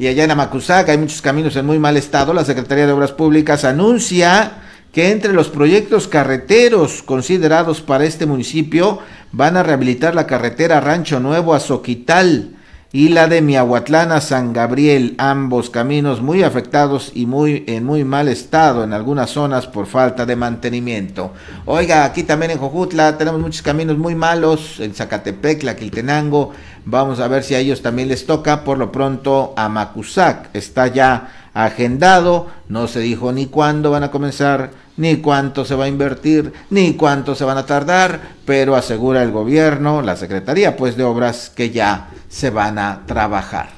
y allá en Amacuzac hay muchos caminos en muy mal estado, la Secretaría de Obras Públicas anuncia que entre los proyectos carreteros considerados para este municipio van a rehabilitar la carretera Rancho Nuevo a Soquital y la de Miahuatlán a San Gabriel, ambos caminos muy afectados y muy en muy mal estado en algunas zonas por falta de mantenimiento. Oiga, aquí también en Jojutla tenemos muchos caminos muy malos, en Zacatepec, Quiltenango, Vamos a ver si a ellos también les toca. Por lo pronto, a Macusac está ya agendado. No se dijo ni cuándo van a comenzar, ni cuánto se va a invertir, ni cuánto se van a tardar, pero asegura el gobierno, la Secretaría pues de Obras, que ya se van a trabajar.